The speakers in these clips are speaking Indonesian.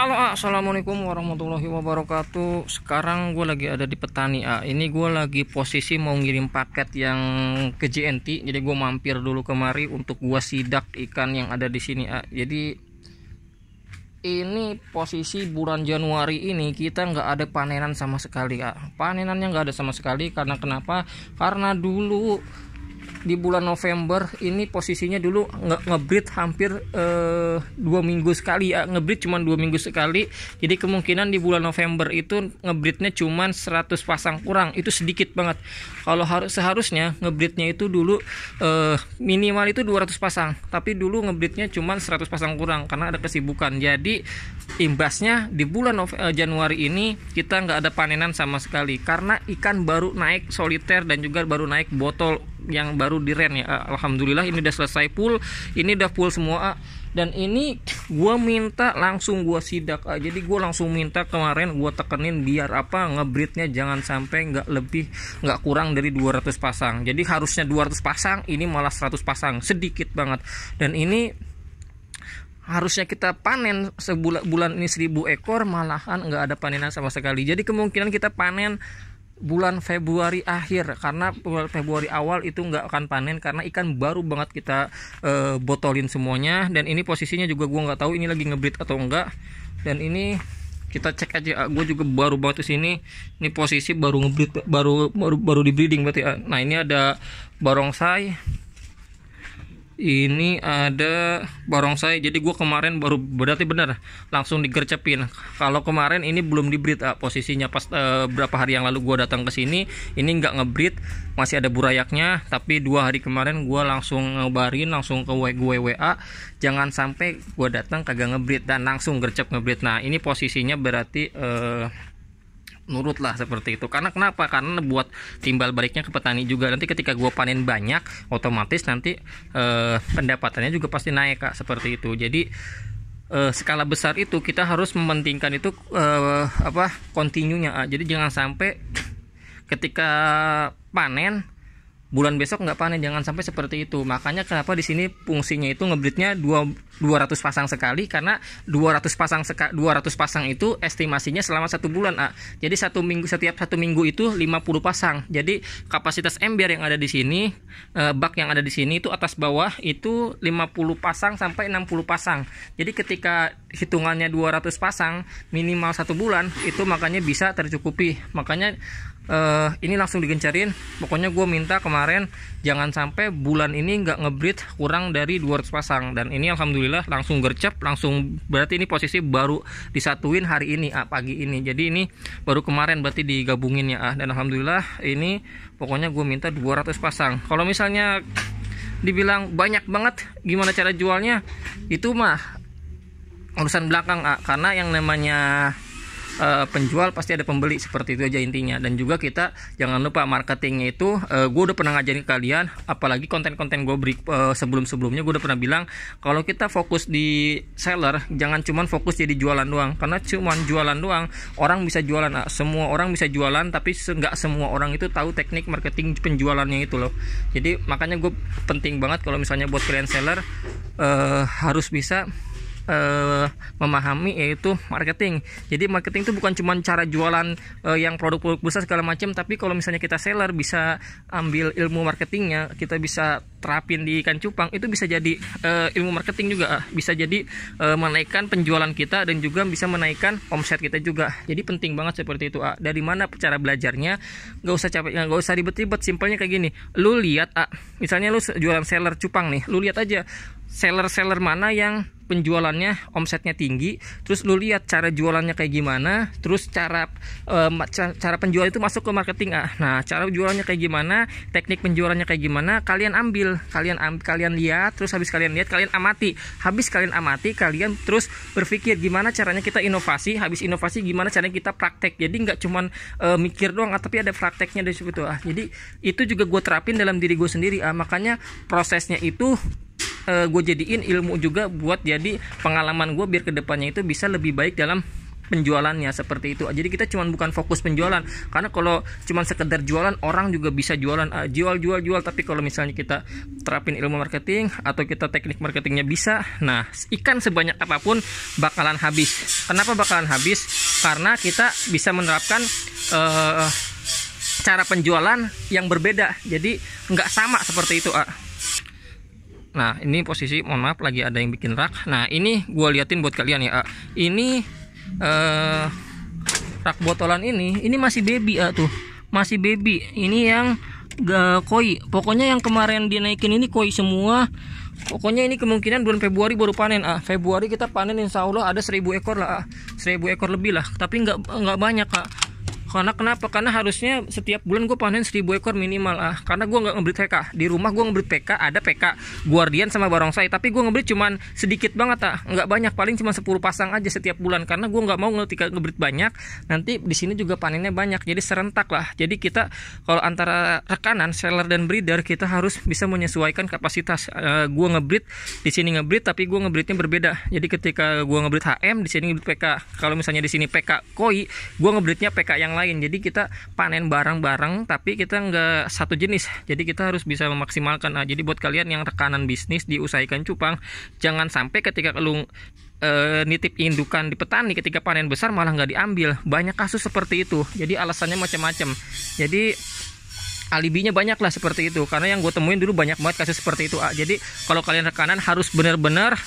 Halo Assalamualaikum warahmatullahi wabarakatuh Sekarang gue lagi ada di petani A Ini gue lagi posisi mau ngirim paket yang ke JNT Jadi gue mampir dulu kemari untuk gue sidak ikan yang ada di sini A Jadi ini posisi bulan Januari ini kita nggak ada panenan sama sekali A Panenan nggak ada sama sekali karena kenapa? Karena dulu di bulan November ini posisinya dulu nge ngebreed hampir eh, dua minggu sekali ya ngebreed cuma dua minggu sekali jadi kemungkinan di bulan November itu ngebreednya cuma 100 pasang kurang itu sedikit banget kalau harus seharusnya ngebreednya itu dulu eh, minimal itu 200 pasang tapi dulu ngebreednya cuma 100 pasang kurang karena ada kesibukan jadi imbasnya di bulan eh, Januari ini kita nggak ada panenan sama sekali karena ikan baru naik soliter dan juga baru naik botol yang baru baru di rent ya ah, Alhamdulillah ini udah selesai full ini udah full semua A. Ah. dan ini gue minta langsung gue sidak A. Ah. jadi gue langsung minta kemarin gue tekenin biar apa ngebreednya jangan sampai nggak lebih nggak kurang dari 200 pasang jadi harusnya 200 pasang ini malah 100 pasang sedikit banget dan ini harusnya kita panen sebulan bulan ini 1000 ekor malahan nggak ada panenan sama sekali jadi kemungkinan kita panen bulan Februari akhir karena Februari awal itu nggak akan panen karena ikan baru banget kita e, botolin semuanya dan ini posisinya juga gue nggak tahu ini lagi ngebreed atau enggak dan ini kita cek aja ah, gue juga baru banget di sini ini posisi baru ngebreed baru baru baru di breeding berarti ah. nah ini ada barongsai ini ada barongsai jadi gue kemarin baru berarti benar langsung digercepin kalau kemarin ini belum dibreed ah, posisinya pas eh, berapa hari yang lalu gue datang ke sini ini nggak ngebreed masih ada burayaknya tapi dua hari kemarin gue langsung ngebarin langsung ke gue WA jangan sampai gue datang kagak ngebreed dan langsung gercep ngebreed nah ini posisinya berarti eh, Nurut lah seperti itu karena kenapa karena buat timbal baliknya ke petani juga nanti ketika gue panen banyak otomatis nanti eh, pendapatannya juga pasti naik kak seperti itu jadi eh, skala besar itu kita harus mementingkan itu eh, apa kontinunya jadi jangan sampai ketika panen bulan besok nggak panen jangan sampai seperti itu makanya kenapa di sini fungsinya itu ngebritnya dua 200 pasang sekali karena 200 pasang seka, 200 pasang itu estimasinya selama satu bulan A. Jadi satu minggu setiap satu minggu itu 50 pasang. Jadi kapasitas ember yang ada di sini e, bak yang ada di sini itu atas bawah itu 50 pasang sampai 60 pasang. Jadi ketika hitungannya 200 pasang minimal satu bulan itu makanya bisa tercukupi. Makanya uh, ini langsung digencarin pokoknya gue minta kemarin jangan sampai bulan ini nggak ngebreed kurang dari 200 pasang dan ini alhamdulillah alhamdulillah langsung gercep langsung berarti ini posisi baru disatuin hari ini ah, pagi ini jadi ini baru kemarin berarti digabungin ya ah dan alhamdulillah ini pokoknya gue minta 200 pasang kalau misalnya dibilang banyak banget gimana cara jualnya itu mah urusan belakang ah karena yang namanya e, penjual pasti ada pembeli seperti itu aja intinya dan juga kita jangan lupa marketingnya itu e, eh, gue udah pernah ngajarin kalian apalagi konten-konten gue beri e, sebelum-sebelumnya gue udah pernah bilang kalau kita fokus di seller jangan cuman fokus jadi jualan doang karena cuman jualan doang orang bisa jualan semua orang bisa jualan tapi nggak semua orang itu tahu teknik marketing penjualannya itu loh jadi makanya gue penting banget kalau misalnya buat kalian seller e, harus bisa uh, memahami yaitu marketing. Jadi marketing itu bukan cuma cara jualan uh, yang produk-produk besar segala macam, tapi kalau misalnya kita seller bisa ambil ilmu marketingnya, kita bisa terapin di ikan cupang itu bisa jadi uh, ilmu marketing juga, ah. bisa jadi uh, menaikkan penjualan kita dan juga bisa menaikkan omset kita juga. Jadi penting banget seperti itu. Uh. Dari mana cara belajarnya? Gak usah capek, gak usah ribet-ribet. Simpelnya kayak gini. Lu lihat, uh, misalnya lu jualan seller cupang nih, lu lihat aja seller-seller mana yang penjualannya omsetnya tinggi terus lu lihat cara jualannya kayak gimana terus cara e, cara penjual itu masuk ke marketing ah nah cara jualannya kayak gimana teknik penjualannya kayak gimana kalian ambil kalian ambil, kalian lihat terus habis kalian lihat kalian amati habis kalian amati kalian terus berpikir gimana caranya kita inovasi habis inovasi gimana caranya kita praktek jadi nggak cuman e, mikir doang ah, tapi ada prakteknya dari situ ah jadi itu juga gue terapin dalam diri gue sendiri ah makanya prosesnya itu uh, eh, gue jadiin ilmu juga buat jadi pengalaman gue biar kedepannya itu bisa lebih baik dalam penjualannya seperti itu jadi kita cuma bukan fokus penjualan karena kalau cuma sekedar jualan orang juga bisa jualan uh, jual jual jual tapi kalau misalnya kita terapin ilmu marketing atau kita teknik marketingnya bisa nah ikan sebanyak apapun bakalan habis kenapa bakalan habis karena kita bisa menerapkan uh, cara penjualan yang berbeda jadi nggak sama seperti itu uh nah ini posisi mohon maaf lagi ada yang bikin rak nah ini gue liatin buat kalian ya ini eh, rak botolan ini ini masih baby ya tuh masih baby ini yang uh, koi pokoknya yang kemarin dinaikin ini koi semua pokoknya ini kemungkinan bulan Februari baru panen ah Februari kita panen insya Allah ada 1000 ekor lah 1000 ekor lebih lah tapi nggak nggak banyak ah karena kenapa karena harusnya setiap bulan gue panen 1000 ekor minimal ah karena gue nggak ngebeli PK di rumah gue ngebeli PK ada PK Guardian sama Barongsai tapi gue ngebeli cuman sedikit banget ah nggak banyak paling cuma 10 pasang aja setiap bulan karena gue nggak mau ketika ngebreed banyak nanti di sini juga panennya banyak jadi serentak lah jadi kita kalau antara rekanan seller dan breeder kita harus bisa menyesuaikan kapasitas e, eh, gue ngebreed di sini ngebreed tapi gue ngebreednya berbeda jadi ketika gue ngebreed HM di sini ngebreed PK kalau misalnya di sini PK koi gue ngebreednya PK yang lain jadi kita panen barang-barang tapi kita nggak satu jenis jadi kita harus bisa memaksimalkan nah, jadi buat kalian yang rekanan bisnis di ikan cupang jangan sampai ketika lu e, nitip indukan di petani ketika panen besar malah nggak diambil banyak kasus seperti itu jadi alasannya macam-macam jadi alibinya banyak lah seperti itu karena yang gue temuin dulu banyak banget kasus seperti itu jadi kalau kalian rekanan harus benar-benar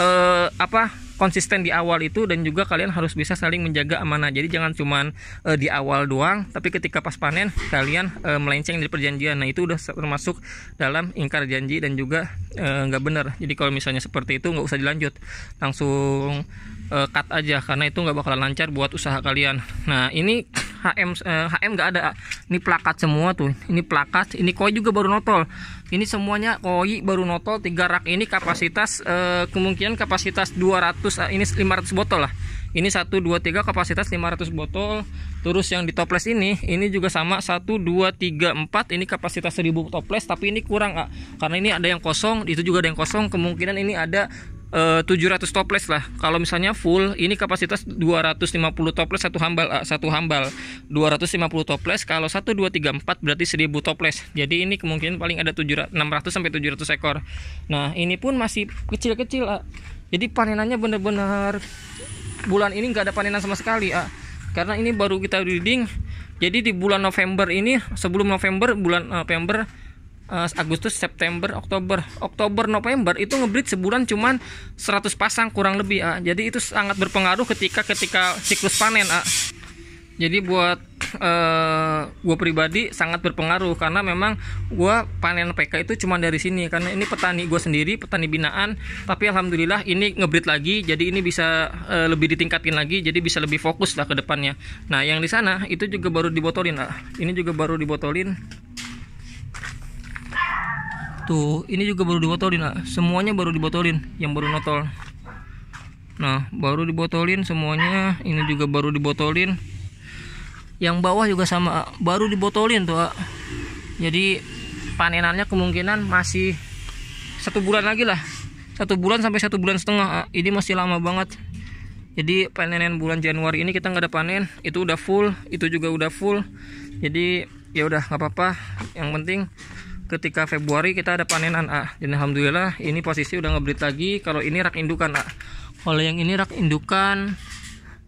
eh, apa konsisten di awal itu dan juga kalian harus bisa saling menjaga amanah. Jadi jangan cuman e, di awal doang, tapi ketika pas panen kalian e, melenceng dari perjanjian. Nah, itu udah termasuk dalam ingkar janji dan juga eh, nggak e, benar. Jadi kalau misalnya seperti itu nggak usah dilanjut. Langsung e, cut aja karena itu nggak bakalan lancar buat usaha kalian. Nah, ini HM e, HM nggak ada. Ini plakat semua tuh. Ini plakat, ini koi juga baru notol ini semuanya koi baru notol tiga rak ini kapasitas eh, kemungkinan kapasitas 200 eh, ini 500 botol lah ini 1 2 3 kapasitas 500 botol terus yang di toples ini ini juga sama 1 2 3 4 ini kapasitas 1000 toples tapi ini kurang Kak. karena ini ada yang kosong itu juga ada yang kosong kemungkinan ini ada Eh, uh, 700 toples lah. Kalau misalnya full, ini kapasitas 250 toples satu hambal, eh, satu hambal 250 toples. Kalau 1 2 3 4 berarti 1000 toples. Jadi ini kemungkinan paling ada 700 600 sampai 700 ekor. Nah, ini pun masih kecil-kecil, ah. Jadi panenannya benar-benar bulan ini nggak ada panenan sama sekali, uh. Karena ini baru kita reading. Jadi di bulan November ini sebelum November bulan eh, November Eh, Agustus, September, Oktober, Oktober, November itu ngebreed sebulan cuman 100 pasang kurang lebih. Uh. Jadi itu sangat berpengaruh ketika ketika siklus panen. Uh. Jadi buat uh, eh, gue pribadi sangat berpengaruh karena memang gue panen PK itu cuma dari sini karena ini petani gue sendiri petani binaan tapi alhamdulillah ini ngebreed lagi jadi ini bisa uh, lebih ditingkatin lagi jadi bisa lebih fokus lah ke depannya nah yang di sana itu juga baru dibotolin lah ini juga baru dibotolin Tuh, ini juga baru dibotolin, nah. semuanya baru dibotolin, yang baru notol. Nah, baru dibotolin semuanya, ini juga baru dibotolin. Yang bawah juga sama, baru dibotolin tuh. Jadi panenannya kemungkinan masih satu bulan lagi lah, satu bulan sampai satu bulan setengah. Ini masih lama banget. Jadi panenan bulan Januari ini kita nggak ada panen, itu udah full, itu juga udah full. Jadi ya udah nggak apa-apa. Yang penting ketika Februari kita ada panenan A dan alhamdulillah ini posisi udah ngebelit lagi kalau ini rak indukan A kalau yang ini rak indukan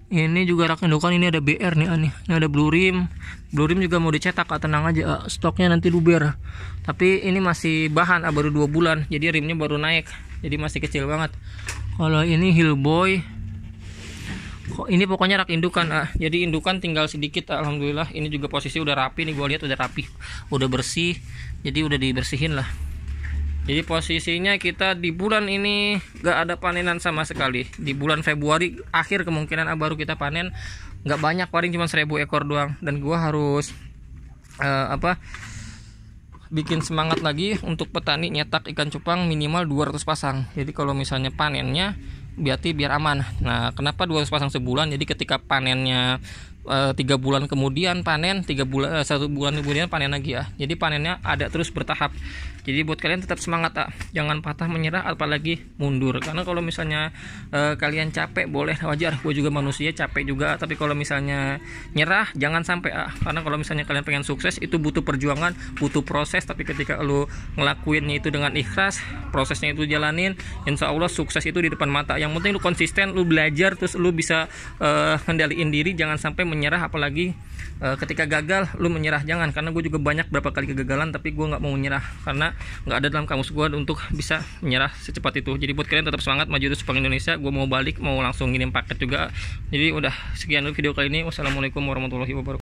ini juga rak indukan ini ada BR nih A ini ada blue rim blue rim juga mau dicetak ah tenang aja ah. stoknya nanti luber tapi ini masih bahan ah baru dua bulan jadi rimnya baru naik jadi masih kecil banget kalau ini Hillboy ini pokoknya rak indukan ah. jadi indukan tinggal sedikit alhamdulillah ini juga posisi udah rapi nih gue lihat udah rapi udah bersih jadi udah dibersihin lah jadi posisinya kita di bulan ini gak ada panenan sama sekali di bulan Februari akhir kemungkinan ah, baru kita panen gak banyak paling cuma 1000 ekor doang dan gue harus uh, apa bikin semangat lagi untuk petani nyetak ikan cupang minimal 200 pasang jadi kalau misalnya panennya berarti biar aman nah kenapa 200 pasang sebulan jadi ketika panennya Eh, tiga uh, bulan kemudian panen tiga bulan eh, satu uh, bulan kemudian panen lagi ya jadi panennya ada terus bertahap jadi buat kalian tetap semangat tak ah. jangan patah menyerah apalagi mundur karena kalau misalnya uh, kalian capek boleh wajar gue juga manusia capek juga tapi kalau misalnya nyerah jangan sampai ah karena kalau misalnya kalian pengen sukses itu butuh perjuangan butuh proses tapi ketika lo ngelakuinnya itu dengan ikhlas prosesnya itu jalanin insya Allah sukses itu di depan mata yang penting lu konsisten lu belajar terus lu bisa uh, kendaliin diri jangan sampai menyerah apalagi uh, ketika gagal lu menyerah jangan karena gue juga banyak berapa kali kegagalan tapi gue nggak mau menyerah karena nggak ada dalam kamus gue untuk bisa menyerah secepat itu jadi buat kalian tetap semangat maju terus Bank Indonesia gue mau balik mau langsung ngirim paket juga jadi udah sekian dulu video kali ini wassalamualaikum warahmatullahi wabarakatuh